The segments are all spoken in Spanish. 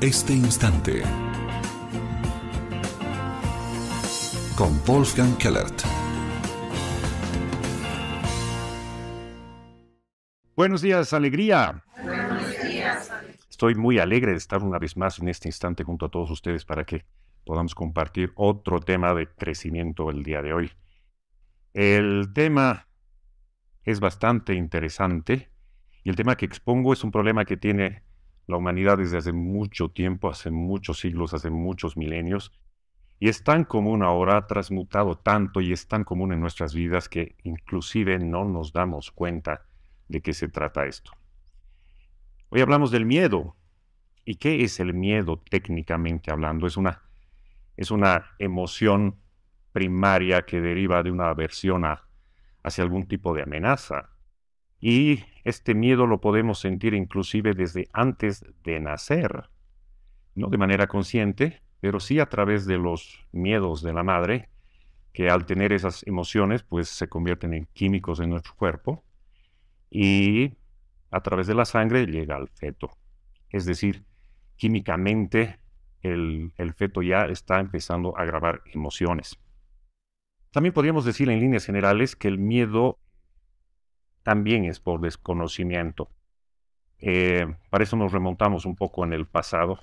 este instante. Con Wolfgang Kellert. Buenos días, alegría. Buenos días. Estoy muy alegre de estar una vez más en este instante junto a todos ustedes para que podamos compartir otro tema de crecimiento el día de hoy. El tema es bastante interesante y el tema que expongo es un problema que tiene la humanidad desde hace mucho tiempo, hace muchos siglos, hace muchos milenios, y es tan común ahora, ha transmutado tanto y es tan común en nuestras vidas que inclusive no nos damos cuenta de qué se trata esto. Hoy hablamos del miedo. ¿Y qué es el miedo técnicamente hablando? Es una, es una emoción primaria que deriva de una aversión a, hacia algún tipo de amenaza. Y este miedo lo podemos sentir inclusive desde antes de nacer, no de manera consciente, pero sí a través de los miedos de la madre, que al tener esas emociones pues se convierten en químicos en nuestro cuerpo y a través de la sangre llega al feto. Es decir, químicamente el, el feto ya está empezando a grabar emociones. También podríamos decir en líneas generales que el miedo también es por desconocimiento. Eh, para eso nos remontamos un poco en el pasado.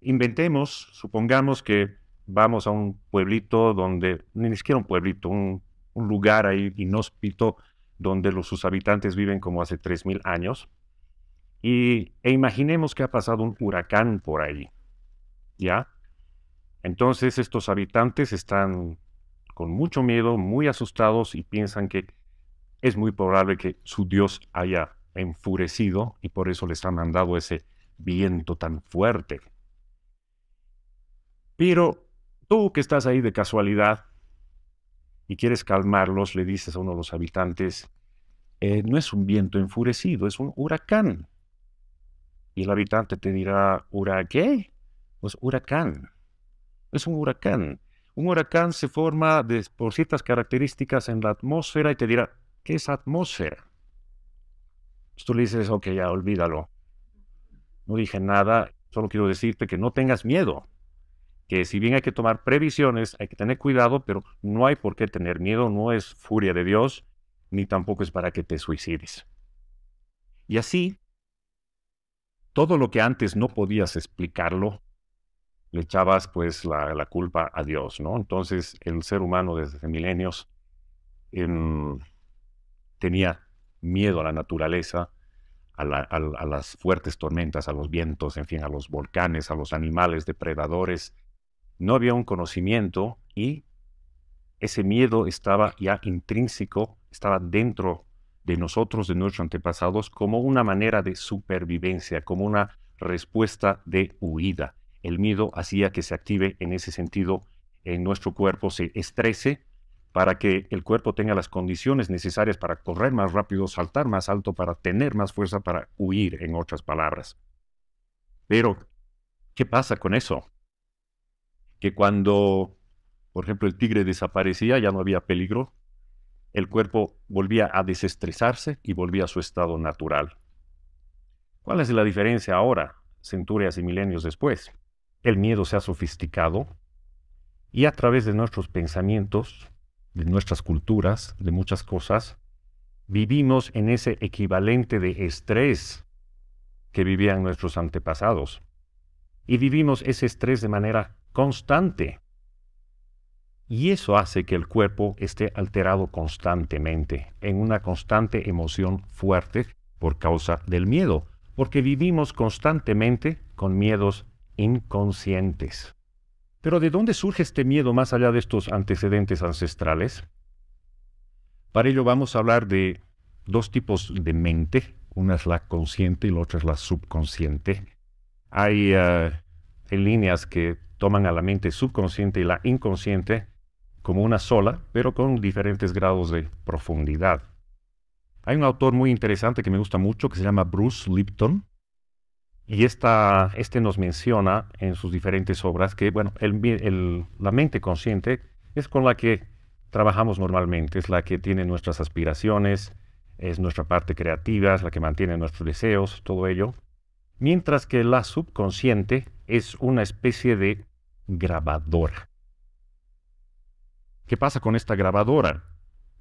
Inventemos, supongamos que vamos a un pueblito donde, ni siquiera un pueblito, un, lugar ahí inhóspito donde los, sus habitantes viven como hace 3.000 años. Y, e imaginemos que ha pasado un huracán por ahí. ¿Ya? Entonces estos habitantes están con mucho miedo, muy asustados y piensan que es muy probable que su Dios haya enfurecido y por eso les ha mandado ese viento tan fuerte. Pero tú que estás ahí de casualidad y quieres calmarlos, le dices a uno de los habitantes, eh, no es un viento enfurecido, es un huracán. Y el habitante te dirá, ¿qué? Pues huracán. Es un huracán. Un huracán se forma por ciertas características en la atmósfera y te dirá, ¿Qué es atmósfera? tú le dices, ok, ya olvídalo. No dije nada, solo quiero decirte que no tengas miedo. Que si bien hay que tomar previsiones, hay que tener cuidado, pero no hay por qué tener miedo, no es furia de Dios, ni tampoco es para que te suicides. Y así, todo lo que antes no podías explicarlo, le echabas pues la, la culpa a Dios, ¿no? Entonces el ser humano desde milenios... En, em, tenía miedo a la naturaleza, a, las fuertes tormentas, a los vientos, en fin, a los volcanes, a los animales depredadores. No había un conocimiento y ese miedo estaba ya intrínseco, estaba dentro de nosotros, de nuestros antepasados, como una manera de supervivencia, como una respuesta de huida. El miedo hacía que se active en ese sentido en nuestro cuerpo, se estrese para que el cuerpo tenga las condiciones necesarias para correr más rápido, saltar más alto, para tener más fuerza, para huir, en otras palabras. Pero, ¿qué pasa con eso? Que cuando, por ejemplo, el tigre desaparecía, ya no había peligro, el cuerpo volvía a desestresarse y volvía a su estado natural. ¿Cuál es la diferencia ahora, centurias y milenios después? El miedo se ha sofisticado y a través de nuestros pensamientos de nuestras culturas, de muchas cosas, vivimos en ese equivalente de estrés que vivían nuestros antepasados. Y vivimos ese estrés de manera constante. Y eso hace que el cuerpo esté alterado constantemente, en una constante emoción fuerte por causa del miedo, porque vivimos constantemente con miedos inconscientes. Pero ¿de dónde surge este miedo más allá de estos antecedentes ancestrales? Para ello vamos a hablar de dos tipos de mente. Una es la consciente y la otra es la subconsciente. Eh, hay líneas que toman a la mente subconsciente y la inconsciente como una sola, pero con diferentes grados de profundidad. Hay un autor muy interesante que me gusta mucho que se llama Bruce Lipton, y esta, este nos menciona en sus diferentes obras que, bueno, la mente consciente es con la que trabajamos normalmente, es la que tiene nuestras aspiraciones, es nuestra parte creativa, es la que mantiene nuestros deseos, todo ello. Mientras que la subconsciente es una especie de grabadora. ¿Qué pasa con esta grabadora?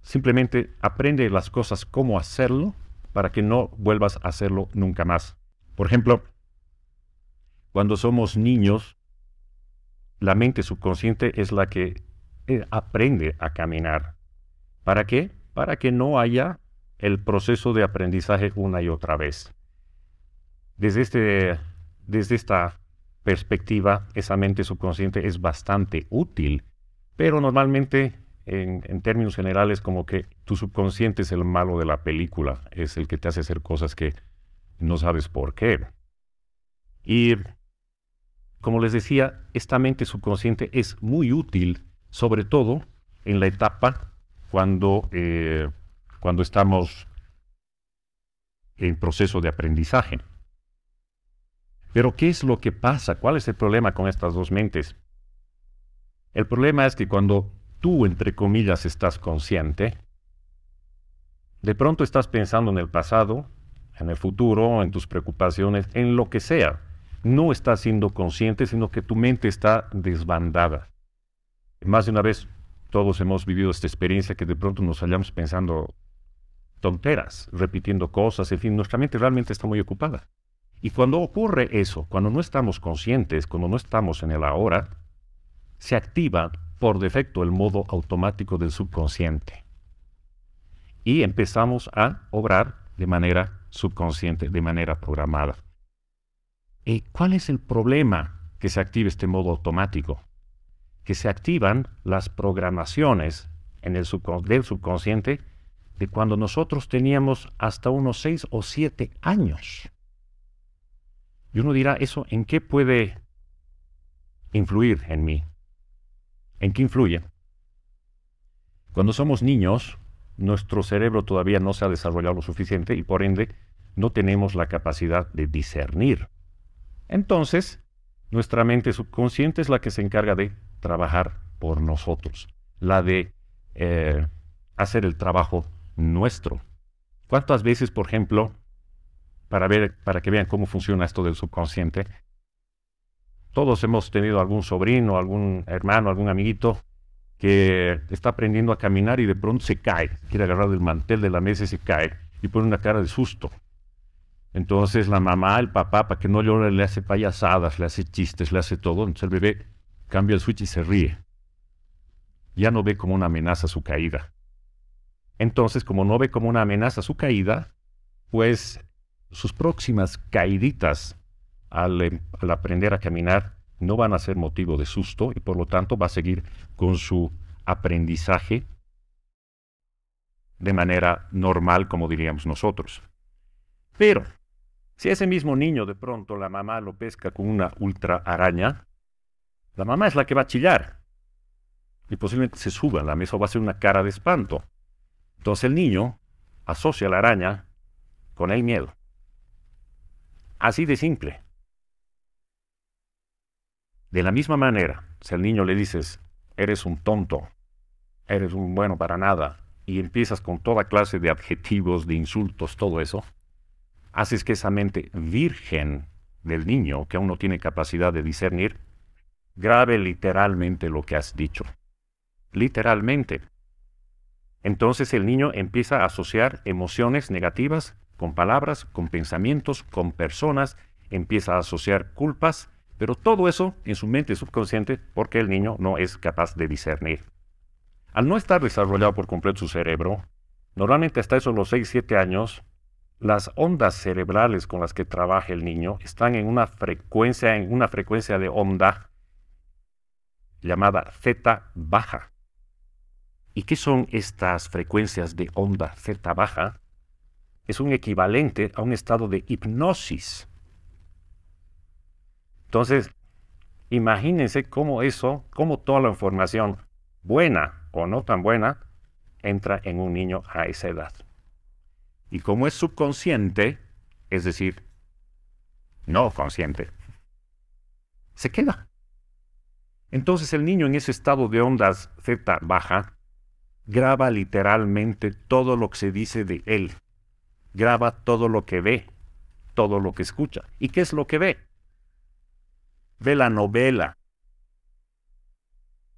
Simplemente aprende las cosas cómo hacerlo para que no vuelvas a hacerlo nunca más. Por ejemplo, cuando somos niños, la mente subconsciente es la que eh, aprende a caminar. ¿Para qué? Para que no haya el proceso de aprendizaje una y otra vez. Desde, este, desde esta perspectiva, esa mente subconsciente es bastante útil, pero normalmente en, en, términos generales como que tu subconsciente es el malo de la película, es el que te hace hacer cosas que no sabes por qué. Y como les decía, esta mente subconsciente es muy útil, sobre todo en la etapa cuando, eh, cuando estamos en proceso de aprendizaje. Pero ¿qué es lo que pasa? ¿Cuál es el problema con estas dos mentes? El problema es que cuando tú, entre comillas, estás consciente, de pronto estás pensando en el pasado, en el futuro, en tus preocupaciones, en lo que sea no está siendo consciente, sino que tu mente está desbandada. Más de una vez todos hemos vivido esta experiencia que de pronto nos hallamos pensando tonteras, repitiendo cosas, en fin, nuestra mente realmente está muy ocupada. Y cuando ocurre eso, cuando no estamos conscientes, cuando no estamos en el ahora, se activa por defecto el modo automático del subconsciente. Y empezamos a obrar de manera subconsciente, de manera programada. Eh, ¿Cuál es el problema que se active este modo automático? Que se activan las programaciones en el del subconsciente de cuando nosotros teníamos hasta unos seis o siete años. Y uno dirá, ¿eso en qué puede influir en mí? ¿En qué influye? Cuando somos niños, nuestro cerebro todavía no se ha desarrollado lo suficiente y por ende no tenemos la capacidad de discernir. Entonces, nuestra mente subconsciente es la que se encarga de trabajar por nosotros, la de eh, hacer el trabajo nuestro. ¿Cuántas veces, por ejemplo, para, ver, para que vean cómo funciona esto del subconsciente, todos hemos tenido algún sobrino, algún hermano, algún amiguito que está aprendiendo a caminar y de pronto se cae, quiere agarrar el mantel de la mesa y se cae y pone una cara de susto. Entonces la mamá, el papá, para que no llore, le hace payasadas, le hace chistes, le hace todo. Entonces el bebé cambia el switch y se ríe. Ya no ve como una amenaza su caída. Entonces, como no ve como una amenaza su caída, pues sus próximas caíditas al, em, al, aprender a caminar no van a ser motivo de susto y por lo tanto va a seguir con su aprendizaje de manera normal, como diríamos nosotros. Pero si ese mismo niño de pronto la mamá lo pesca con una ultra araña, la mamá es la que va a chillar. Y posiblemente se suba a la mesa o va a hacer una cara de espanto. Entonces el niño asocia la araña con el miedo. Así de simple. De la misma manera, si al niño le dices, eres un tonto, eres un bueno para nada, y empiezas con toda clase de adjetivos, de insultos, todo eso, haces que esa mente virgen del niño, que aún no tiene capacidad de discernir, grave literalmente lo que has dicho. Literalmente. Entonces el niño empieza a asociar emociones negativas con palabras, con pensamientos, con personas, empieza a asociar culpas, pero todo eso en su mente subconsciente porque el niño no es capaz de discernir. Al no estar desarrollado por completo su cerebro, normalmente hasta esos los 6-7 años, las ondas cerebrales con las que trabaja el niño están en una frecuencia, en una frecuencia de onda llamada Z baja. ¿Y qué son estas frecuencias de onda Z baja? Es un equivalente a un estado de hipnosis. Entonces, imagínense cómo eso, cómo toda la información buena o no tan buena, entra en un niño a esa edad. Y como es subconsciente, es decir, no consciente, se queda. Entonces el niño en ese estado de ondas Z baja graba literalmente todo lo que se dice de él, graba todo lo que ve, todo lo que escucha. ¿Y qué es lo que ve? Ve la novela,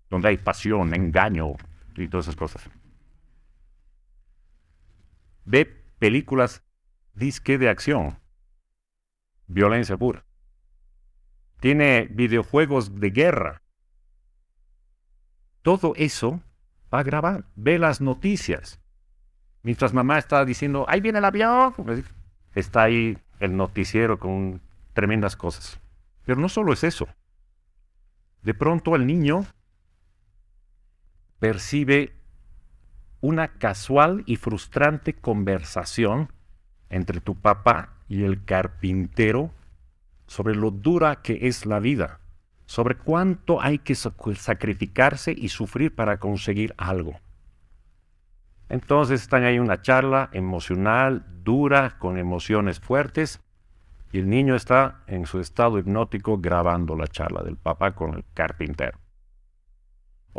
donde hay pasión, engaño y todas esas cosas. Ve películas disque de acción. Violencia pura. Tiene videojuegos de guerra. Todo eso va a grabar. Ve las noticias. Mientras mamá está diciendo, ahí viene el avión, está ahí el noticiero con tremendas cosas. Pero no solo es eso. De pronto el niño percibe una casual y frustrante conversación entre tu papá y el carpintero sobre lo dura que es la vida, sobre cuánto hay que sacrificarse y sufrir para conseguir algo. Entonces están ahí una charla emocional, dura, con emociones fuertes, y el niño está en su estado hipnótico grabando la charla del papá con el carpintero.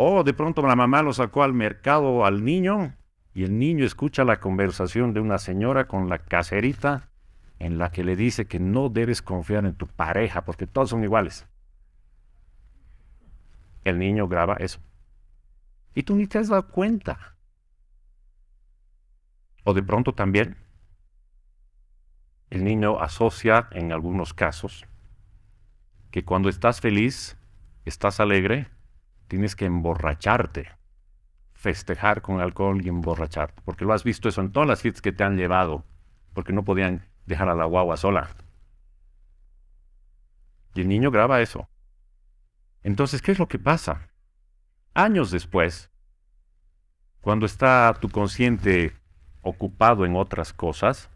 O oh, de pronto la mamá lo sacó al mercado al niño y el niño escucha la conversación de una señora con la caserita en la que le dice que no debes confiar en tu pareja porque todos son iguales. El niño graba eso. Y tú ni te has dado cuenta. O de pronto también el niño asocia en algunos casos que cuando estás feliz, estás alegre, tienes que emborracharte, festejar con alcohol y emborracharte, porque lo has visto eso en todas las fiestas que te han llevado, porque no podían dejar a la guagua sola. Y el niño graba eso. Entonces, ¿qué es lo que pasa? Años después, cuando está tu consciente ocupado en otras cosas,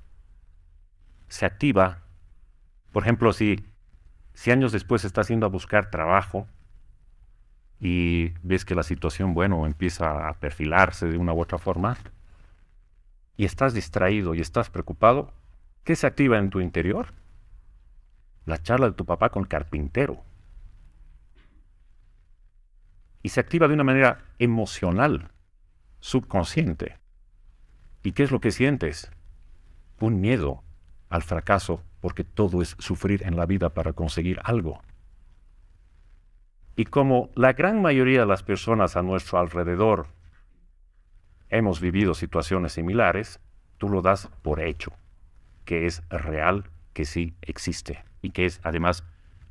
se activa. Por ejemplo, si, si años después estás yendo a buscar trabajo, y ves que la situación, bueno, empieza a perfilarse de una u otra forma, y estás distraído y estás preocupado, ¿qué se activa en tu interior? La charla de tu papá con el carpintero. Y se activa de una manera emocional, subconsciente. ¿Y qué es lo que sientes? Un miedo al fracaso, porque todo es sufrir en la vida para conseguir algo. Y como la gran mayoría de las personas a nuestro alrededor hemos vivido situaciones similares, tú lo das por hecho, que es real, que sí existe y que es además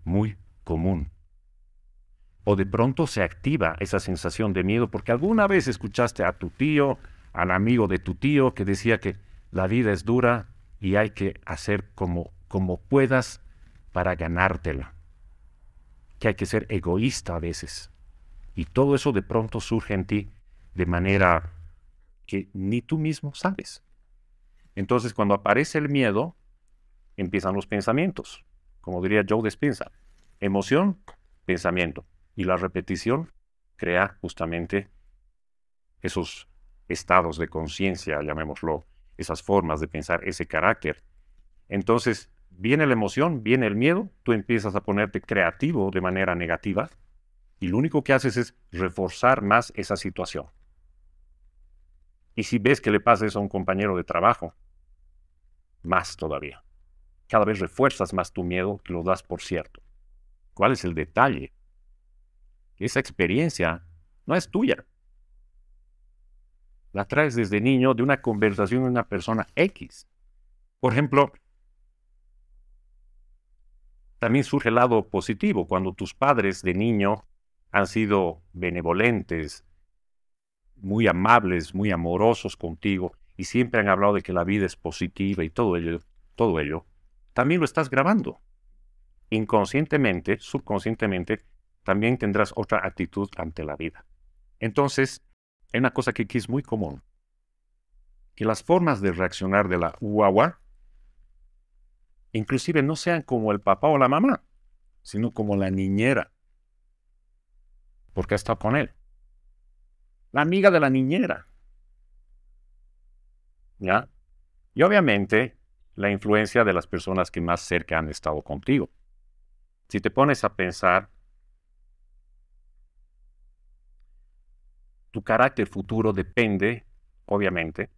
muy común. O de pronto se activa esa sensación de miedo porque alguna vez escuchaste a tu tío, al amigo de tu tío que decía que la vida es dura y hay que hacer como, como puedas para ganártela que hay que ser egoísta a veces. Y todo eso de pronto surge en ti de manera que ni tú mismo sabes. Entonces, cuando aparece el miedo, empiezan los pensamientos. Como diría Joe Despensa, emoción, pensamiento. Y la repetición crea justamente esos estados de conciencia, llamémoslo, esas formas de pensar, ese carácter. Entonces, viene la emoción, viene el miedo, tú empiezas a ponerte creativo de manera negativa y lo único que haces es reforzar más esa situación. Y si ves que le pasa eso a un compañero de trabajo, más todavía. Cada vez refuerzas más tu miedo, lo das por cierto. ¿Cuál es el detalle? Esa experiencia no es tuya. La traes desde niño de una conversación de una persona X. Por ejemplo, también surge el lado positivo, cuando tus padres de niño han sido benevolentes, muy amables, muy amorosos contigo, y siempre han hablado de que la vida es positiva y todo ello, todo ello, también lo estás grabando. Inconscientemente, subconscientemente, también tendrás otra actitud ante la vida. Entonces, hay una cosa que aquí es muy común, que las formas de reaccionar de la guagua Inclusive no sean como el papá o la mamá, sino como la niñera, porque ha estado con él. La amiga de la niñera. ¿Ya? Y obviamente la influencia de las personas que más cerca han estado contigo. Si te pones a pensar, tu carácter futuro depende, obviamente,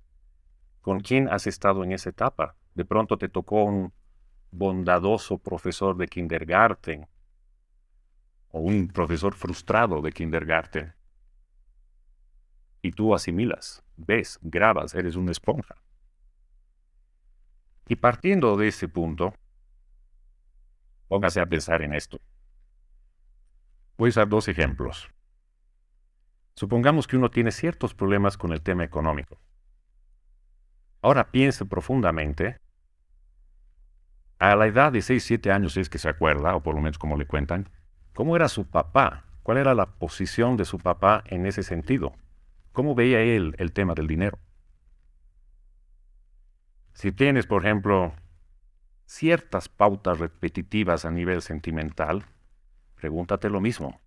con quién has estado en esa etapa. De pronto te tocó un bondadoso profesor de kindergarten o un profesor frustrado de kindergarten. Y tú asimilas, ves, grabas, eres una esponja. Y partiendo de ese punto, póngase a pensar en esto. Voy a usar dos ejemplos. Supongamos que uno tiene ciertos problemas con el tema económico. Ahora piense profundamente a la edad de 6, 7 años, si es que se acuerda, o por lo menos como le cuentan, ¿cómo era su papá? ¿Cuál era la posición de su papá en ese sentido? ¿Cómo veía él el tema del dinero? Si tienes, por ejemplo, ciertas pautas repetitivas a nivel sentimental, pregúntate lo mismo.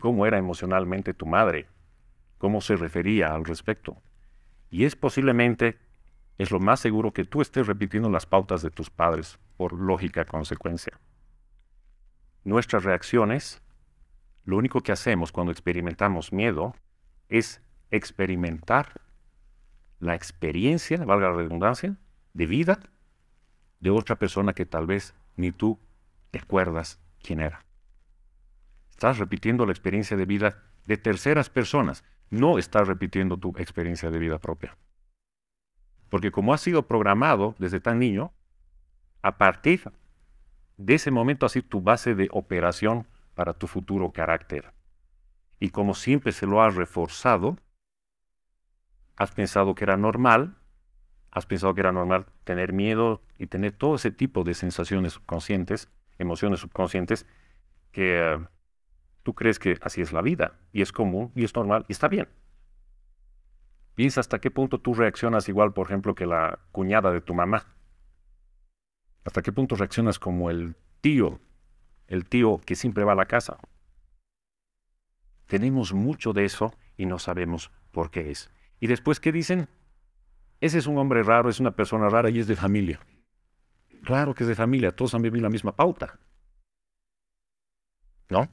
¿Cómo era emocionalmente tu madre? ¿Cómo se refería al respecto? Y es posiblemente es lo más seguro que tú estés repitiendo las pautas de tus padres por lógica consecuencia. Nuestras reacciones, lo único que hacemos cuando experimentamos miedo es experimentar la experiencia, valga la redundancia, de vida de otra persona que tal vez ni tú te quién era. Estás repitiendo la experiencia de vida de terceras personas, no estás repitiendo tu experiencia de vida propia. Porque como ha sido programado desde tan niño, a partir de ese momento ha sido tu base de operación para tu futuro carácter. Y como siempre se lo has reforzado, has pensado que era normal, has pensado que era normal tener miedo y tener todo ese tipo de sensaciones subconscientes, emociones subconscientes, que eh, tú crees que así es la vida, y es común, y es normal, y está bien. Piensa hasta qué punto tú reaccionas igual, por ejemplo, que la cuñada de tu mamá. Hasta qué punto reaccionas como el tío, el tío que siempre va a la casa. Tenemos mucho de eso y no sabemos por qué es. Y después, ¿qué dicen? Ese es un hombre raro, es una persona rara y es de familia. Claro que es de familia, todos han vivido la misma pauta. ¿No?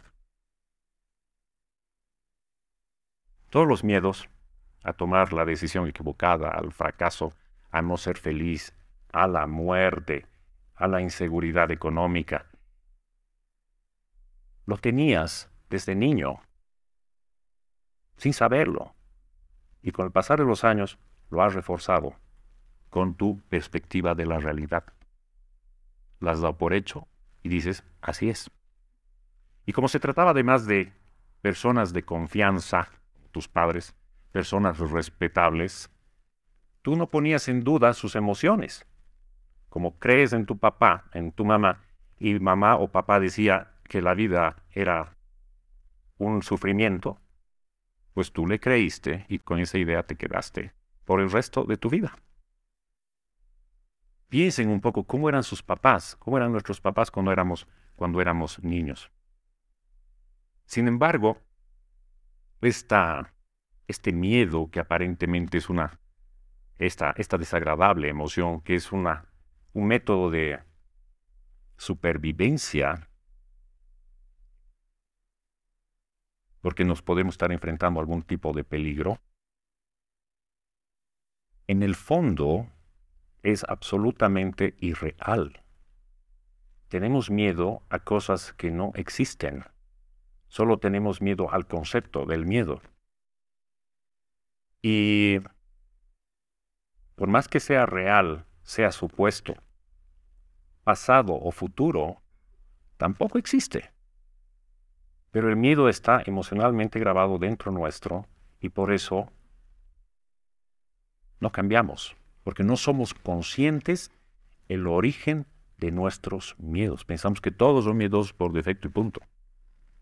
Todos los miedos a tomar la decisión equivocada, al fracaso, a no ser feliz, a la muerte, a la inseguridad económica. Lo tenías desde niño, sin saberlo. Y con el pasar de los años lo has reforzado con tu perspectiva de la realidad. Las has dado por hecho y dices, así es. Y como se trataba además de personas de confianza, tus padres, personas respetables, tú no ponías en duda sus emociones. Como crees en tu papá, en tu mamá, y mamá o papá decía que la vida era un sufrimiento, pues tú le creíste y con esa idea te quedaste por el resto de tu vida. Piensen un poco cómo eran sus papás, cómo eran nuestros papás cuando éramos, cuando éramos niños. Sin embargo, esta este miedo que aparentemente es una, esta, desagradable emoción, que es una, un método de supervivencia, porque nos podemos estar enfrentando a algún tipo de peligro, en el fondo es absolutamente irreal. Tenemos miedo a cosas que no existen. Solo tenemos miedo al concepto del miedo. Y por más que sea real, sea supuesto, pasado o futuro, tampoco existe. Pero el miedo está emocionalmente grabado dentro nuestro y por eso no cambiamos, porque no somos conscientes el origen de nuestros miedos. Pensamos que todos son miedos por defecto y punto,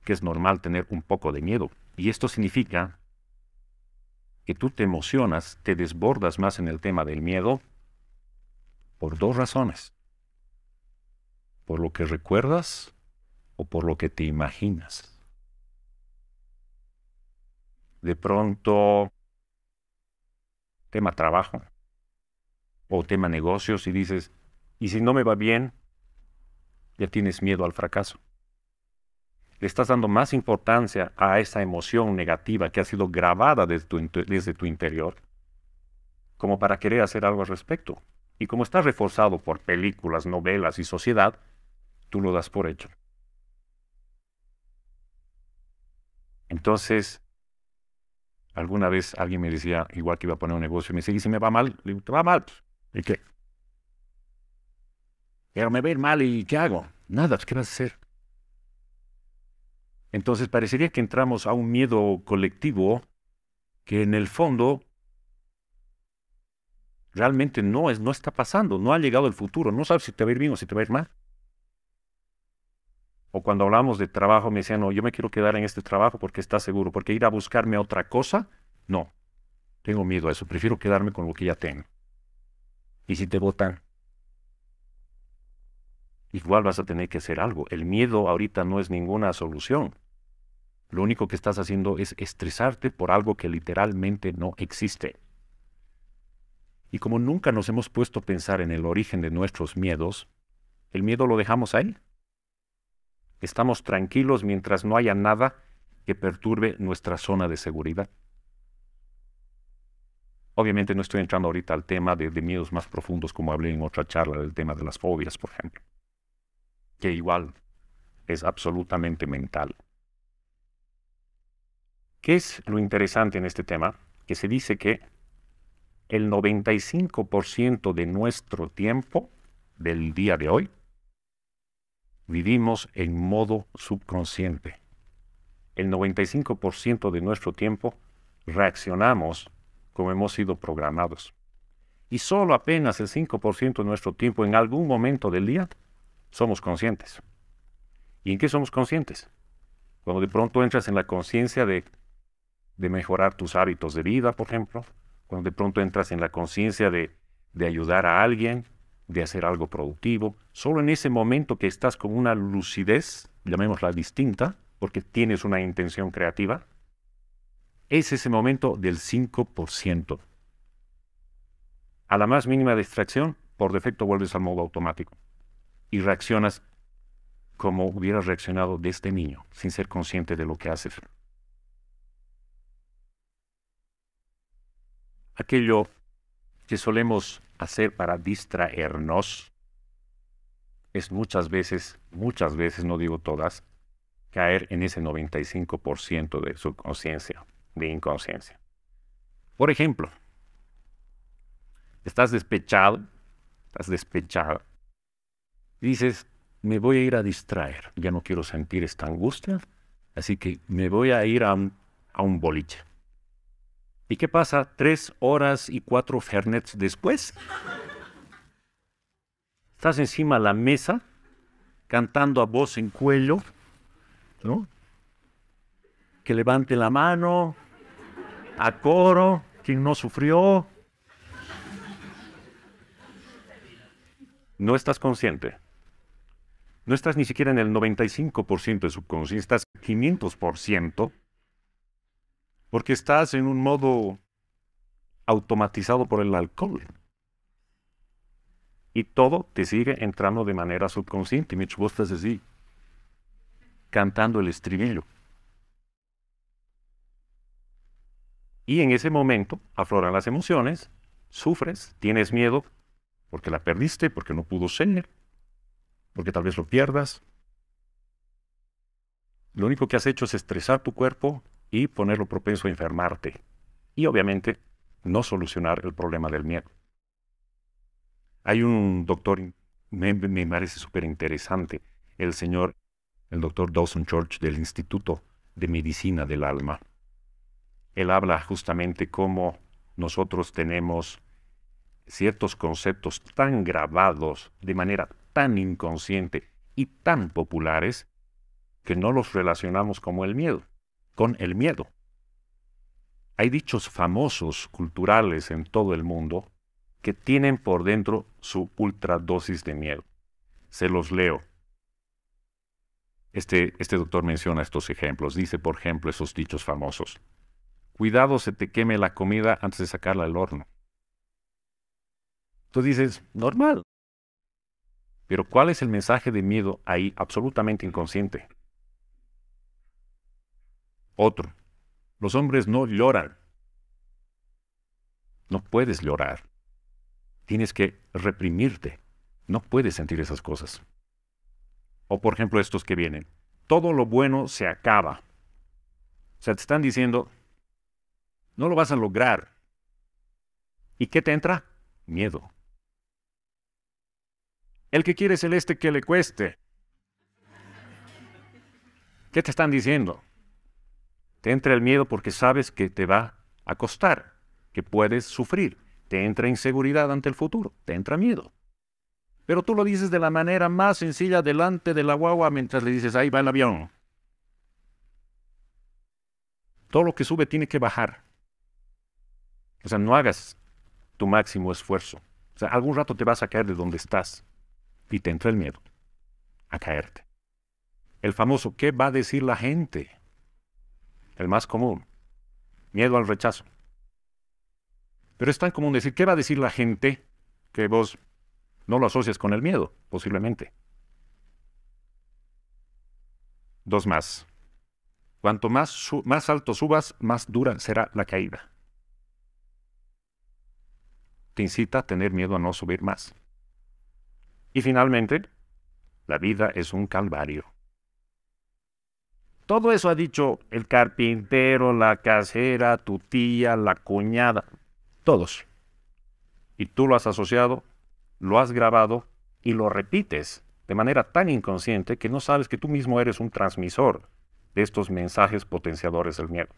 que es normal tener un poco de miedo. Y esto significa que tú te emocionas, te desbordas más en el tema del miedo por dos razones. Por lo que recuerdas o por lo que te imaginas. De pronto, tema trabajo o tema negocios y dices, ¿y si no me va bien? Ya tienes miedo al fracaso le estás dando más importancia a esa emoción negativa que ha sido grabada desde tu, interior, como para querer hacer algo al respecto. Y como está reforzado por películas, novelas y sociedad, tú lo das por hecho. Entonces, alguna vez alguien me decía, igual que iba a poner un negocio, me seguí ¿y me va mal? Le ¿te va mal? Pues, ¿Y qué? Pero me va mal, ¿y qué hago? Nada, pues, ¿qué vas a hacer? Entonces parecería que entramos a un miedo colectivo que en el fondo realmente no, es, no está pasando, no ha llegado el futuro, no sabes si te va a ir bien o si te va a ir mal. O cuando hablamos de trabajo me decían, no, yo me quiero quedar en este trabajo porque está seguro, porque ir a buscarme otra cosa, no, tengo miedo a eso, prefiero quedarme con lo que ya tengo. Y si te votan, igual vas a tener que hacer algo. El miedo ahorita no es ninguna solución. Lo único que estás haciendo es estresarte por algo que literalmente no existe. Y como nunca nos hemos puesto a pensar en el origen de nuestros miedos, el miedo lo dejamos a él. Estamos tranquilos mientras no haya nada que perturbe nuestra zona de seguridad. Obviamente no estoy entrando ahorita al tema de, de, miedos más profundos como hablé en otra charla del tema de las fobias, por ejemplo, que igual es absolutamente mental. ¿Qué es lo interesante en este tema? Que se dice que el 95% de nuestro tiempo del día de hoy vivimos en modo subconsciente. El 95% de nuestro tiempo reaccionamos como hemos sido programados. Y solo apenas el 5% de nuestro tiempo en algún momento del día somos conscientes. ¿Y en qué somos conscientes? Cuando de pronto entras en la conciencia de de mejorar tus hábitos de vida, por ejemplo, cuando de pronto entras en la conciencia de, ayudar a alguien, de hacer algo productivo, solo en ese momento que estás con una lucidez, llamémosla distinta, porque tienes una intención creativa, es ese momento del 5%. A la más mínima distracción, por defecto vuelves al modo automático y reaccionas como hubieras reaccionado de este niño, sin ser consciente de lo que haces. aquello que solemos hacer para distraernos es muchas veces, muchas veces, no digo todas, caer en ese 95% de subconsciencia, de inconsciencia. Por ejemplo, estás despechado, estás despechado, dices, me voy a ir a distraer, ya no quiero sentir esta angustia, así que me voy a ir a a un boliche. ¿Y qué pasa tres horas y cuatro fernets después? Estás encima de la mesa, cantando a voz en cuello, ¿no? Que levante la mano, a coro, quien no sufrió. No estás consciente. No estás ni siquiera en el 95% de subconsciencia, estás 500% porque estás en un modo automatizado por el alcohol. Y todo te sigue entrando de manera subconsciente. Me vos estás así, cantando el estribillo. Y en ese momento afloran las emociones, sufres, tienes miedo, porque la perdiste, porque no pudo ser, porque tal vez lo pierdas. Lo único que has hecho es estresar tu cuerpo, y ponerlo propenso a enfermarte. Y obviamente no solucionar el problema del miedo. Hay un doctor, me, me parece súper interesante, el señor, el doctor Dawson Church del Instituto de Medicina del Alma. Él habla justamente cómo nosotros tenemos ciertos conceptos tan grabados de manera tan inconsciente y tan populares que no los relacionamos como el miedo con el miedo. Hay dichos famosos culturales en todo el mundo que tienen por dentro su ultradosis de miedo. Se los leo. Este, este doctor menciona estos ejemplos. Dice, por ejemplo, esos dichos famosos. Cuidado se te queme la comida antes de sacarla del horno. Tú dices, normal. Pero ¿cuál es el mensaje de miedo ahí absolutamente inconsciente? Otro. Los hombres no lloran. No puedes llorar. Tienes que reprimirte. No puedes sentir esas cosas. O por ejemplo estos que vienen. Todo lo bueno se acaba. O sea, te están diciendo, no lo vas a lograr. ¿Y qué te entra? Miedo. El que quiere celeste que le cueste. ¿Qué te están diciendo? Te entra el miedo porque sabes que te va a costar, que puedes sufrir. Te entra inseguridad ante el futuro, te entra miedo. Pero tú lo dices de la manera más sencilla delante de la guagua mientras le dices, ahí va el avión. Todo lo que sube tiene que bajar. O sea, no hagas tu máximo esfuerzo. O sea, algún rato te vas a caer de donde estás y te entra el miedo a caerte. El famoso, ¿qué va a decir la gente? el más común, miedo al rechazo. Pero es tan común decir, ¿qué va a decir la gente que vos no lo asocias con el miedo, posiblemente? Dos más. Cuanto más, más alto subas, más dura será la caída. Te incita a tener miedo a no subir más. Y finalmente, la vida es un calvario. Todo eso ha dicho el carpintero, la casera, tu tía, la cuñada, todos. Y tú lo has asociado, lo has grabado y lo repites de manera tan inconsciente que no sabes que tú mismo eres un transmisor de estos mensajes potenciadores del miedo.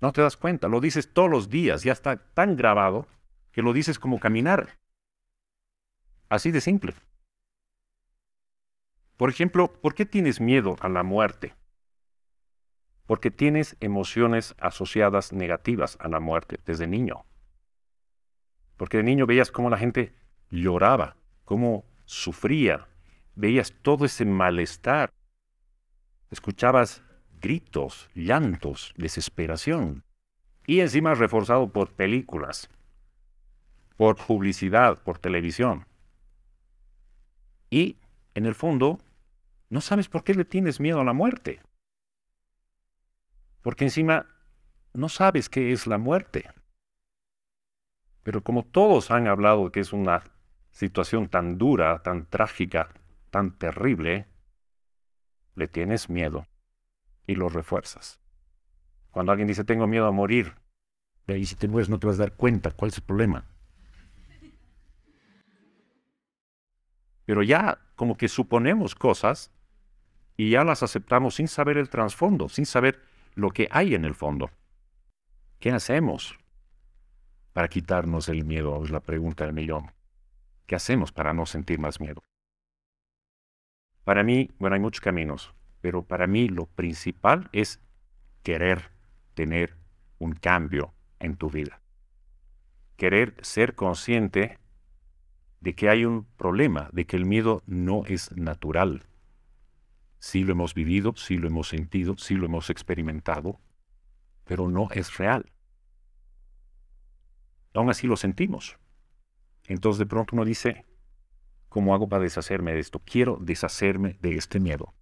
No te das cuenta, lo dices todos los días, ya está tan grabado que lo dices como caminar. Así de simple. Por ejemplo, ¿por qué tienes miedo a la muerte? Porque tienes emociones asociadas negativas a la muerte desde niño. Porque de niño veías cómo la gente lloraba, cómo sufría, veías todo ese malestar, escuchabas gritos, llantos, desesperación, y encima reforzado por películas, por publicidad, por televisión. Y en el fondo, no sabes por qué le tienes miedo a la muerte. Porque encima no sabes qué es la muerte. Pero como todos han hablado que es una situación tan dura, tan trágica, tan terrible, le tienes miedo y lo refuerzas. Cuando alguien dice tengo miedo a morir, de ahí si te mueres no te vas a dar cuenta cuál es el problema. Pero ya como que suponemos cosas y ya las aceptamos sin saber el trasfondo, sin saber lo que hay en el fondo. ¿Qué hacemos para quitarnos el miedo? Es la pregunta del millón. ¿Qué hacemos para no sentir más miedo? Para mí, bueno, hay muchos caminos, pero para mí lo principal es querer tener un cambio en tu vida. Querer ser consciente de que hay un problema, de que el miedo no es natural. Sí lo hemos vivido, sí lo hemos sentido, sí lo hemos experimentado, pero no es real. Aún así lo sentimos. Entonces de pronto uno dice, ¿cómo hago para deshacerme de esto? Quiero deshacerme de este miedo.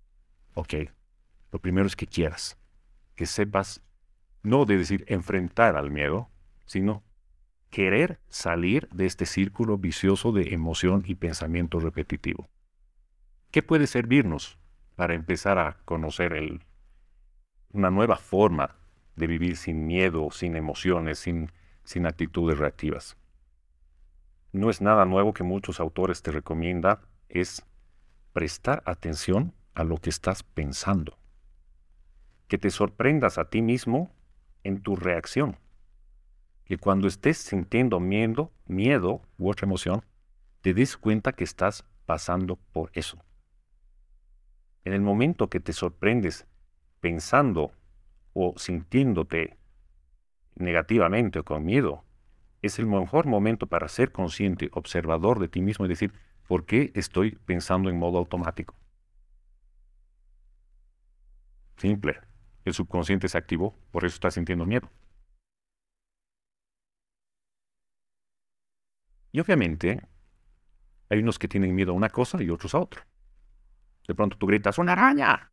Ok, lo primero es que quieras, que sepas, no de decir enfrentar al miedo, sino querer salir de este círculo vicioso de emoción y pensamiento repetitivo. ¿Qué puede servirnos para empezar a conocer una nueva forma de vivir sin miedo, sin emociones, sin, sin actitudes reactivas? No es nada nuevo que muchos autores te recomiendan, es prestar atención a lo que estás pensando. Que te sorprendas a ti mismo en tu reacción y cuando estés sintiendo miedo, miedo u otra emoción, te des cuenta que estás pasando por eso. En el momento que te sorprendes pensando o sintiéndote negativamente o con miedo, es el mejor momento para ser consciente, observador de ti mismo y decir, ¿por qué estoy pensando en modo automático? Simple. El subconsciente se activó, por eso estás sintiendo miedo. Y obviamente hay unos que tienen miedo a una cosa y otros a otro De pronto tú gritas, ¡una araña!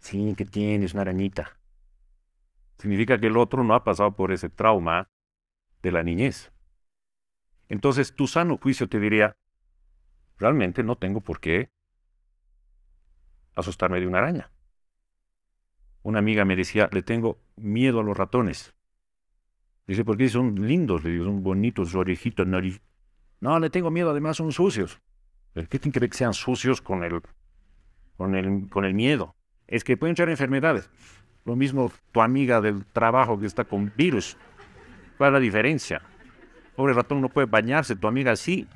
Sí, que tienes una arañita. Significa que el otro no ha pasado por ese trauma de la niñez. Entonces tu sano juicio te diría, realmente no tengo por qué asustarme de una araña. Una amiga me decía, le tengo miedo a los ratones. Dice, porque son lindos, le digo, son bonitos, su orejita, no, le tengo miedo, además son sucios. ¿Qué tiene que ver que sean sucios con el, con el, miedo? Es que pueden echar enfermedades. Lo mismo tu amiga del trabajo que está con virus. ¿Cuál es la diferencia? Pobre ratón no puede bañarse, tu amiga sí.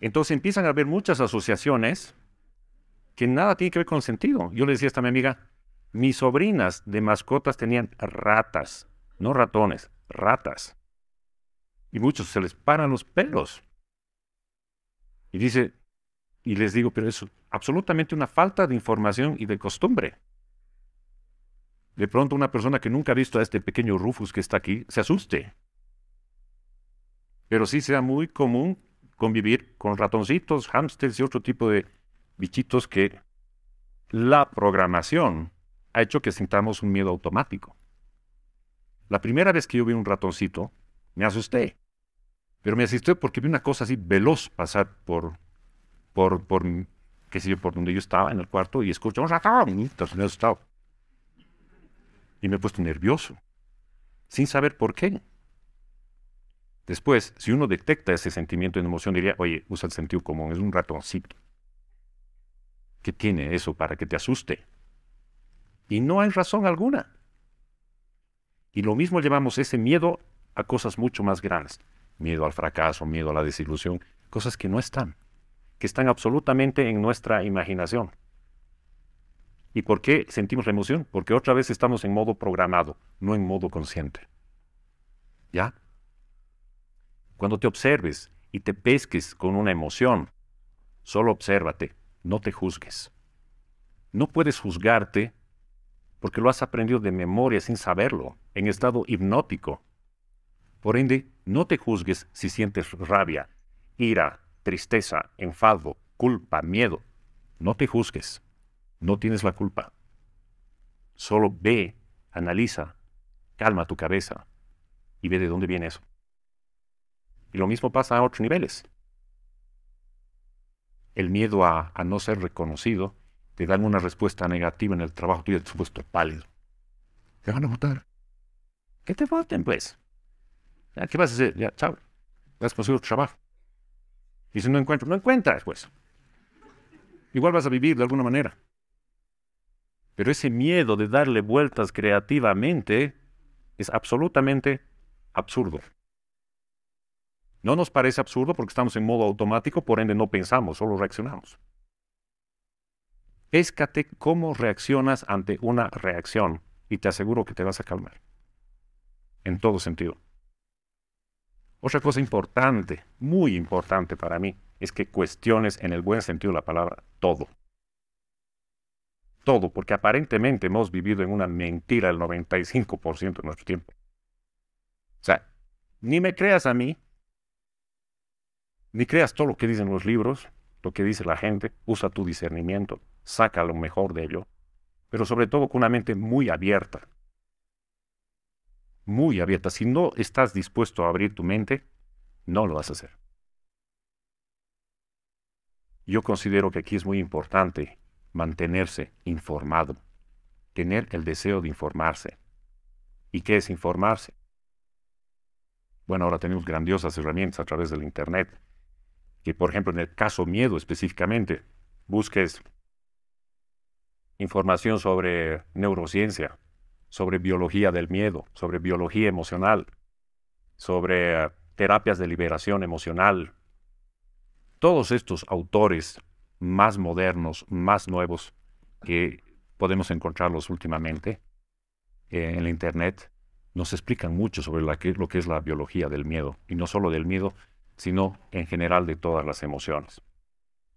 Entonces empiezan a haber muchas asociaciones que nada tiene que ver con sentido. Yo le decía hasta a mi amiga, mis sobrinas de mascotas tenían ratas, no ratones, ratas. Y muchos se les paran los pelos. Y dice, y les digo, pero es absolutamente una falta de información y de costumbre. De pronto una persona que nunca ha visto a este pequeño Rufus que está aquí se asuste. Pero sí sea muy común convivir con ratoncitos, hámsters y otro tipo de bichitos que la programación ha hecho que sintamos un miedo automático. La primera vez que yo vi un ratoncito, me asusté. Pero me asusté porque vi una cosa así veloz pasar por, por, por, qué por donde yo estaba en el cuarto y escucho un ratón. Entonces me asustado. Y me he puesto nervioso, sin saber por qué. Después, si uno detecta ese sentimiento en emoción, diría, oye, usa el sentido común, es un ratoncito. ¿Qué tiene eso para que te asuste? Y no hay razón alguna. Y lo mismo llevamos ese miedo a cosas mucho más grandes. Miedo al fracaso, miedo a la desilusión, cosas que no están, que están absolutamente en nuestra imaginación. ¿Y por qué sentimos la emoción? Porque otra vez estamos en modo programado, no en modo consciente. ¿Ya? Cuando te observes y te pesques con una emoción, solo obsérvate, no te juzgues. No puedes juzgarte porque lo has aprendido de memoria sin saberlo, en estado hipnótico. Por ende, no te juzgues si sientes rabia, ira, tristeza, enfado, culpa, miedo. No te juzgues. No tienes la culpa. Solo ve, analiza, calma tu cabeza y ve de dónde viene eso. Y lo mismo pasa a otros niveles. El miedo a, no ser reconocido te dan una respuesta negativa en el trabajo tuyo, supuesto pálido. Te van a votar. ¿Qué te voten, pues? ¿Qué vas a hacer? Ya, chao. a conseguir tu trabajo. Y si no encuentras, no encuentras, pues. Igual vas a vivir de alguna manera. Pero ese miedo de darle vueltas creativamente es absolutamente absurdo. No nos parece absurdo porque estamos en modo automático, por ende no pensamos, solo reaccionamos. Escate cómo reaccionas ante una reacción y te aseguro que te vas a calmar. En todo sentido. Otra cosa importante, muy importante para mí, es que cuestiones en el buen sentido de la palabra todo. Todo, porque aparentemente hemos vivido en una mentira el 95% de nuestro tiempo. O sea, ni me creas a mí, ni creas todo lo que dicen los libros, lo que dice la gente, usa tu discernimiento, saca lo mejor de ello, pero sobre todo con una mente muy abierta, muy abierta. Si no estás dispuesto a abrir tu mente, no lo vas a hacer. Yo considero que aquí es muy importante mantenerse informado, tener el deseo de informarse. ¿Y qué es informarse? Bueno, ahora tenemos grandiosas herramientas a través del Internet, que por ejemplo en el caso miedo específicamente, busques información sobre neurociencia, sobre biología del miedo, sobre biología emocional, sobre eh, terapias de liberación emocional. Todos estos autores más modernos, más nuevos, que podemos encontrarlos últimamente eh, en la Internet, nos explican mucho sobre lo que es la biología del miedo, y no solo del miedo, sino en general de todas las emociones.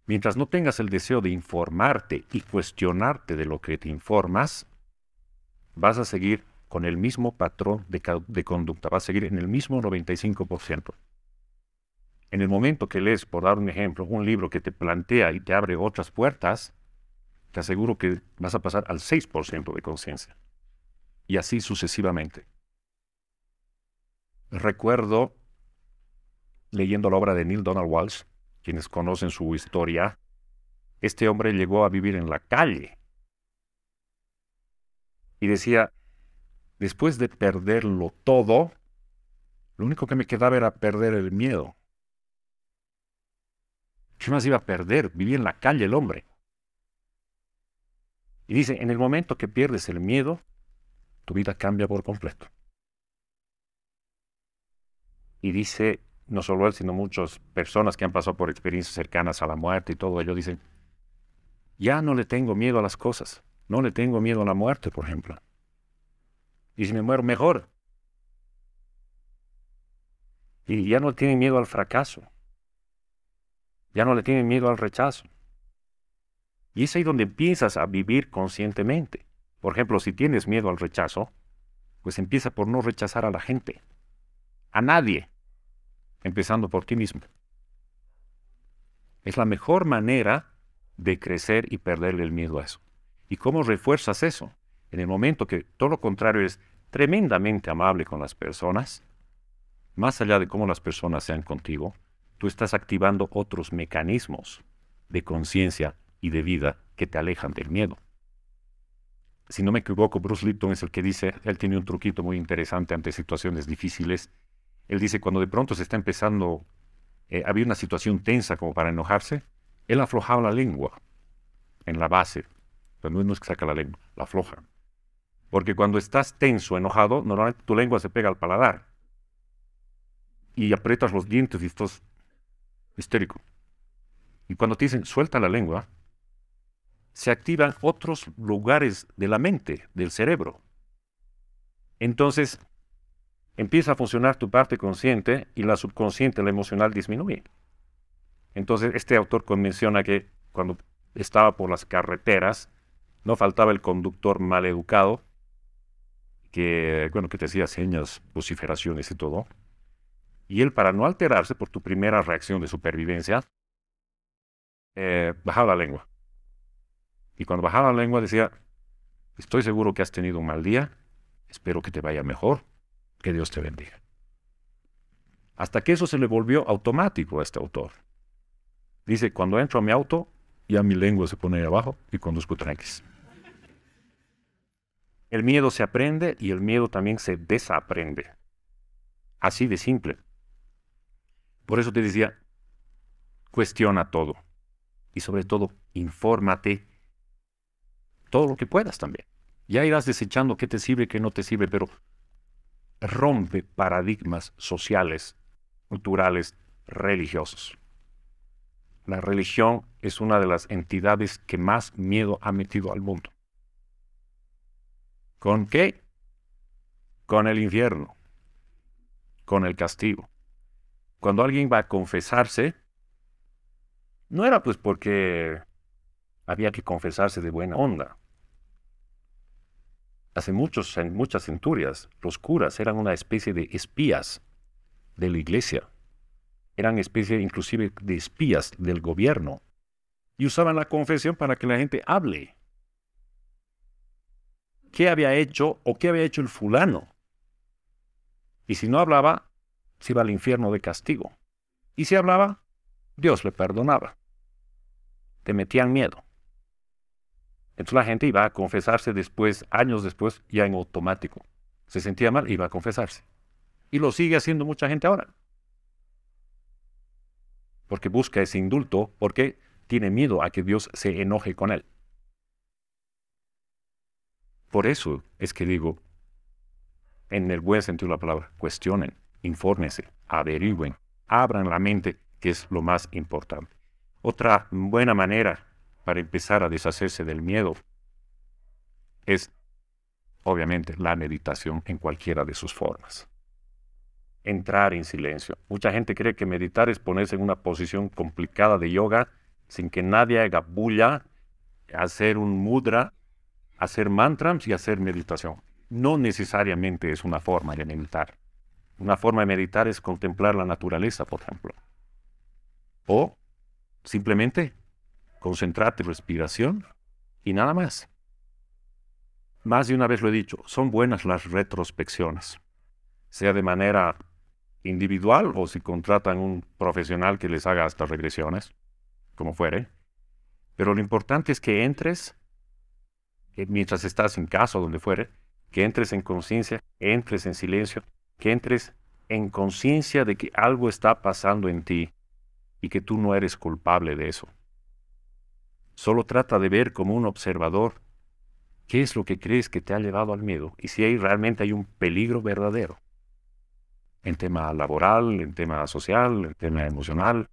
Mientras no tengas el deseo de informarte y cuestionarte de lo que te informas, vas a seguir con el mismo patrón de, conducta, vas a seguir en el mismo 95%. En el momento que lees, por dar un ejemplo, un libro que te plantea y te abre otras puertas, te aseguro que vas a pasar al 6% de conciencia. Y así sucesivamente. Recuerdo leyendo la obra de Neil Donald Walsh, quienes conocen su historia, este hombre llegó a vivir en la calle y decía, después de perderlo todo, lo único que me quedaba era perder el miedo. ¿Qué más iba a perder? Vivía en la calle el hombre. Y dice, en el momento que pierdes el miedo, tu vida cambia por completo. Y dice, no solo él, sino muchas personas que han pasado por experiencias cercanas a la muerte y todo ello, dicen, ya no le tengo miedo a las cosas. No le tengo miedo a la muerte, por ejemplo. Y si me muero, mejor. Y ya no tiene miedo al fracaso. Ya no le tiene miedo al rechazo. Y es ahí donde empiezas a vivir conscientemente. Por ejemplo, si tienes miedo al rechazo, pues empieza por no rechazar a la gente, a nadie, empezando por ti mismo. Es la mejor manera de crecer y perderle el miedo a eso. ¿Y cómo refuerzas eso? En el momento que todo lo contrario es tremendamente amable con las personas, más allá de cómo las personas sean contigo, tú estás activando otros mecanismos de conciencia y de vida que te alejan del miedo. Si no me equivoco, Bruce Lipton es el que dice, él tiene un truquito muy interesante ante situaciones difíciles. Él dice, cuando de pronto se está empezando, a eh, había una situación tensa como para enojarse, él aflojaba la lengua en la base pero no es que saca la lengua, la afloja. Porque cuando estás tenso, enojado, normalmente tu lengua se pega al paladar. Y aprietas los dientes y estás histérico. Y cuando te dicen suelta la lengua, se activan otros lugares de la mente, del cerebro. Entonces, empieza a funcionar tu parte consciente y la subconsciente, la emocional, disminuye. Entonces, este autor menciona que cuando estaba por las carreteras, no faltaba el conductor educado que, bueno, que te hacía señas, vociferaciones y todo. Y él, para no alterarse por tu primera reacción de supervivencia, eh, bajaba la lengua. Y cuando bajaba la lengua decía, estoy seguro que has tenido un mal día, espero que te vaya mejor, que Dios te bendiga. Hasta que eso se le volvió automático a este autor. Dice, cuando entro a mi auto, ya mi lengua se pone ahí abajo y conduzco tranquilis. El miedo se aprende y el miedo también se desaprende. Así de simple. Por eso te decía, cuestiona todo. Y sobre todo, infórmate todo lo que puedas también. Ya irás desechando qué te sirve, qué no te sirve, pero rompe paradigmas sociales, culturales, religiosos. La religión es una de las entidades que más miedo ha metido al mundo. ¿Con qué? Con el infierno, con el castigo. Cuando alguien va a confesarse, no era pues porque había que confesarse de buena onda. Hace muchos, en muchas centurias, los curas eran una especie de espías de la iglesia. Eran especie inclusive de espías del gobierno. Y usaban la confesión para que la gente hable qué había hecho o qué había hecho el fulano. Y si no hablaba, se iba al infierno de castigo. Y si hablaba, Dios le perdonaba. Te metían miedo. Entonces la gente iba a confesarse después, años después, ya en automático. Se sentía mal, iba a confesarse. Y lo sigue haciendo mucha gente ahora. Porque busca ese indulto, porque tiene miedo a que Dios se enoje con él. Por eso es que digo, en el buen sentido de la palabra, cuestionen, infórmense, averigüen, abran la mente, que es lo más importante. Otra buena manera para empezar a deshacerse del miedo es, obviamente, la meditación en cualquiera de sus formas. Entrar en silencio. Mucha gente cree que meditar es ponerse en una posición complicada de yoga sin que nadie haga bulla, hacer un mudra hacer mantras y hacer meditación. No necesariamente es una forma de meditar. Una forma de meditar es contemplar la naturaleza, por ejemplo. O simplemente concentrarte, respiración y nada más. Más de una vez lo he dicho, son buenas las retrospecciones, sea de manera individual o si contratan un profesional que les haga estas regresiones, como fuere. Pero lo importante es que entres mientras estás en casa o donde fuere, que entres en conciencia, entres en silencio, que entres en conciencia de que algo está pasando en ti y que tú no eres culpable de eso. Solo trata de ver como un observador qué es lo que crees que te ha llevado al miedo y si hay, realmente hay un peligro verdadero. En tema laboral, en tema social, en tema emocional.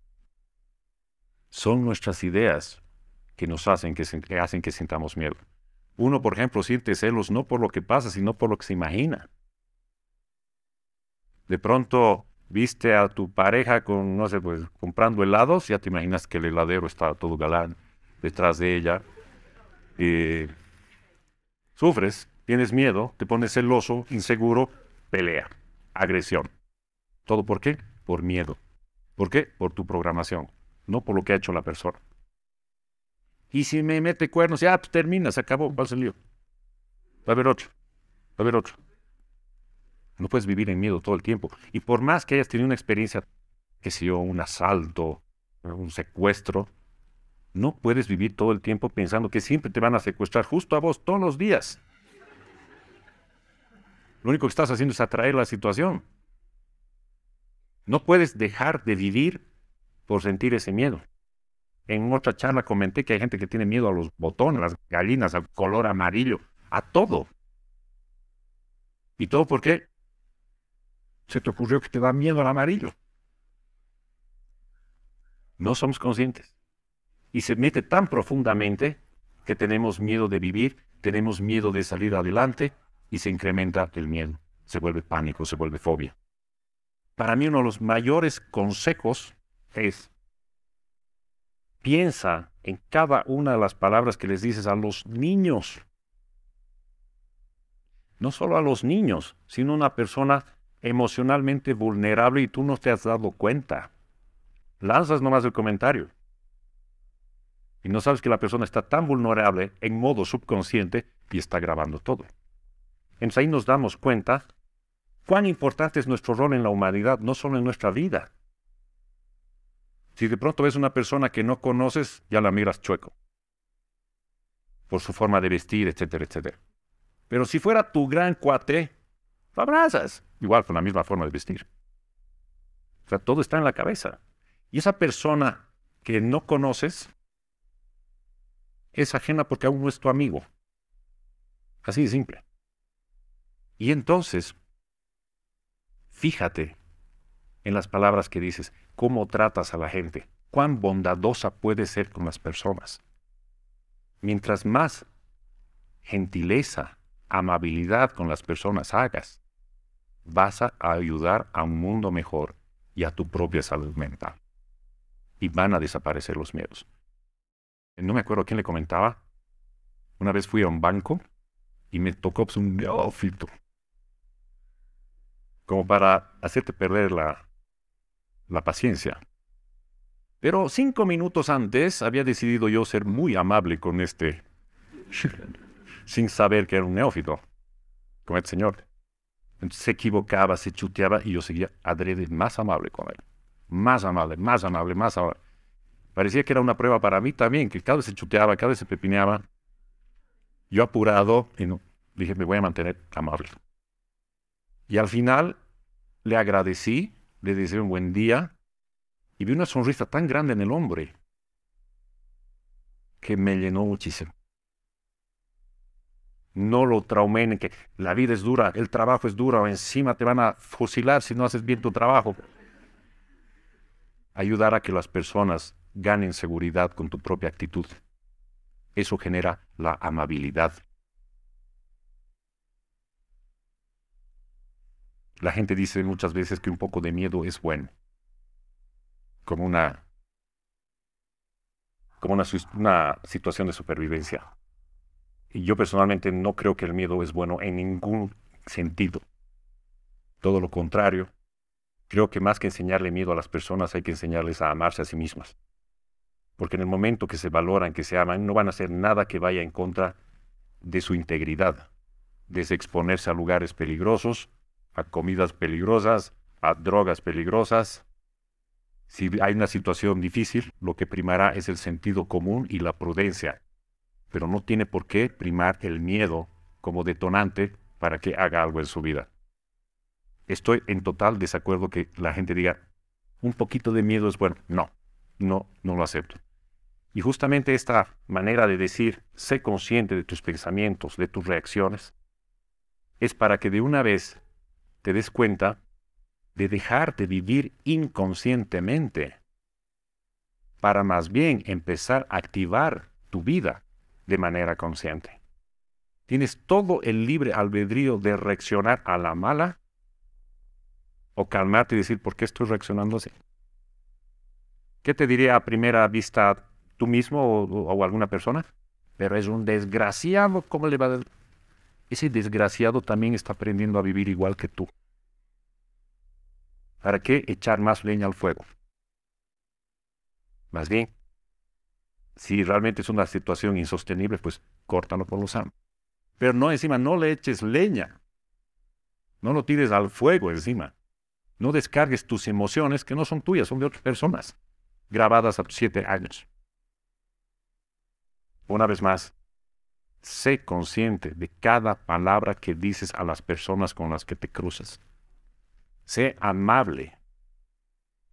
Son nuestras ideas que nos hacen hacen que sintamos miedo. Uno, por ejemplo, siente celos no por lo que pasa, sino por lo que se imagina. De pronto viste a tu pareja con, no pues, comprando helados, ya te imaginas que el heladero está todo galán detrás de ella. sufres, tienes miedo, te pones celoso, inseguro, pelea, agresión. ¿Todo por qué? Por miedo. ¿Por qué? Por tu programación, no por lo que ha hecho la persona. Y si me mete cuernos, ya, pues termina, se acabó, va es el lío? Va a haber otro, va a haber otro. No puedes vivir en miedo todo el tiempo. Y por más que hayas tenido una experiencia, que sea yo, un asalto, un secuestro, no puedes vivir todo el tiempo pensando que siempre te van a secuestrar justo a vos todos los días. Lo único que estás haciendo es atraer la situación. No puedes dejar de vivir por sentir ese miedo. En otra charla comenté que hay gente que tiene miedo a los botones, a las gallinas, al color amarillo, a todo. ¿Y todo por qué? Se te ocurrió que te da miedo al amarillo. No somos conscientes. Y se mete tan profundamente que tenemos miedo de vivir, tenemos miedo de salir adelante y se incrementa el miedo. Se vuelve pánico, se vuelve fobia. Para mí uno de los mayores consejos es piensa en cada una de las palabras que les dices a los niños. No solo a los niños, sino a una persona emocionalmente vulnerable y tú no te has dado cuenta. Lanzas nomás el comentario. Y no sabes que la persona está tan vulnerable en modo subconsciente y está grabando todo. Entonces ahí nos damos cuenta cuán importante es nuestro rol en la humanidad, no solo en nuestra vida, si de pronto ves una persona que no conoces, ya la miras chueco. Por su forma de vestir, etcétera, etcétera. Pero si fuera tu gran cuate, lo abrazas. Igual, con la misma forma de vestir. O sea, todo está en la cabeza. Y esa persona que no conoces es ajena porque aún no es tu amigo. Así de simple. Y entonces, fíjate en las palabras que dices, cómo tratas a la gente, cuán bondadosa puedes ser con las personas. Mientras más gentileza, amabilidad con las personas hagas, vas a ayudar a un mundo mejor y a tu propia salud mental. Y van a desaparecer los miedos. No me acuerdo quién le comentaba. Una vez fui a un banco y me tocó pues, un neófito. Como para hacerte perder la, la paciencia. Pero cinco minutos antes había decidido yo ser muy amable con este, sin saber que era un neófito, con el este señor. Entonces, se equivocaba, se chuteaba y yo seguía adrede más amable con él. Más amable, más amable, más amable. Parecía que era una prueba para mí también, que cada vez se chuteaba, cada vez se pepineaba. Yo apurado, y no, dije, me voy a mantener amable. Y al final le agradecí le deseé un buen día y vi una sonrisa tan grande en el hombre que me llenó muchísimo. No lo traumen que la vida es dura, el trabajo es duro, encima te van a fusilar si no haces bien tu trabajo. Ayudar a que las personas ganen seguridad con tu propia actitud. Eso genera la amabilidad La gente dice muchas veces que un poco de miedo es bueno. Como una. como una, situación de supervivencia. Y yo personalmente no creo que el miedo es bueno en ningún sentido. Todo lo contrario, creo que más que enseñarle miedo a las personas hay que enseñarles a amarse a sí mismas. Porque en el momento que se valoran, que se aman, no van a hacer nada que vaya en contra de su integridad, de exponerse a lugares peligrosos a comidas peligrosas, a drogas peligrosas. Si hay una situación difícil, lo que primará es el sentido común y la prudencia, pero no tiene por qué primar el miedo como detonante para que haga algo en su vida. Estoy en total desacuerdo que la gente diga, un poquito de miedo es bueno. No, no, no lo acepto. Y justamente esta manera de decir, sé consciente de tus pensamientos, de tus reacciones, es para que de una vez te des cuenta de dejarte vivir inconscientemente para más bien empezar a activar tu vida de manera consciente. Tienes todo el libre albedrío de reaccionar a la mala o calmarte y decir, ¿por qué estoy reaccionando así? ¿Qué te diría a primera vista tú mismo o, alguna persona? Pero es un desgraciado, ¿cómo le va a... Ese desgraciado también está aprendiendo a vivir igual que tú. ¿Para qué echar más leña al fuego? Más bien, si realmente es una situación insostenible, pues córtalo por los amos. Pero no encima, no le eches leña. No lo tires al fuego encima. No descargues tus emociones que no son tuyas, son de otras personas, grabadas a tus siete años. Una vez más, sé consciente de cada palabra que dices a las personas con las que te cruzas sé amable.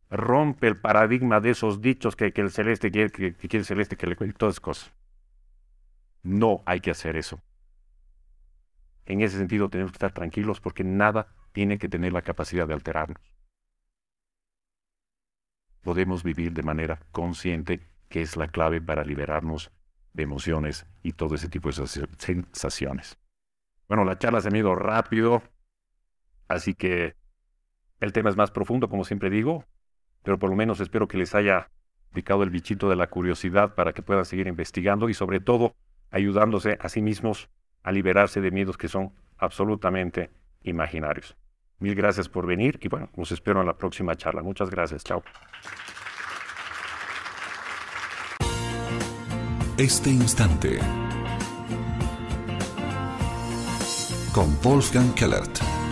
Rompe el paradigma de esos dichos que, el celeste quiere que, el celeste que le cuente todas esas cosas. No hay que hacer eso. En ese sentido tenemos que estar tranquilos porque nada tiene que tener la capacidad de alterarnos. Podemos vivir de manera consciente, que es la clave para liberarnos de emociones y todo ese tipo de sensaciones. Bueno, la charla se me ha ido rápido, así que el tema es más profundo, como siempre digo, pero por lo menos espero que les haya picado el bichito de la curiosidad para que puedan seguir investigando y sobre todo ayudándose a sí mismos a liberarse de miedos que son absolutamente imaginarios. Mil gracias por venir y bueno, los espero en la próxima charla. Muchas gracias. Chao. Este instante. Con Wolfgang Kellert.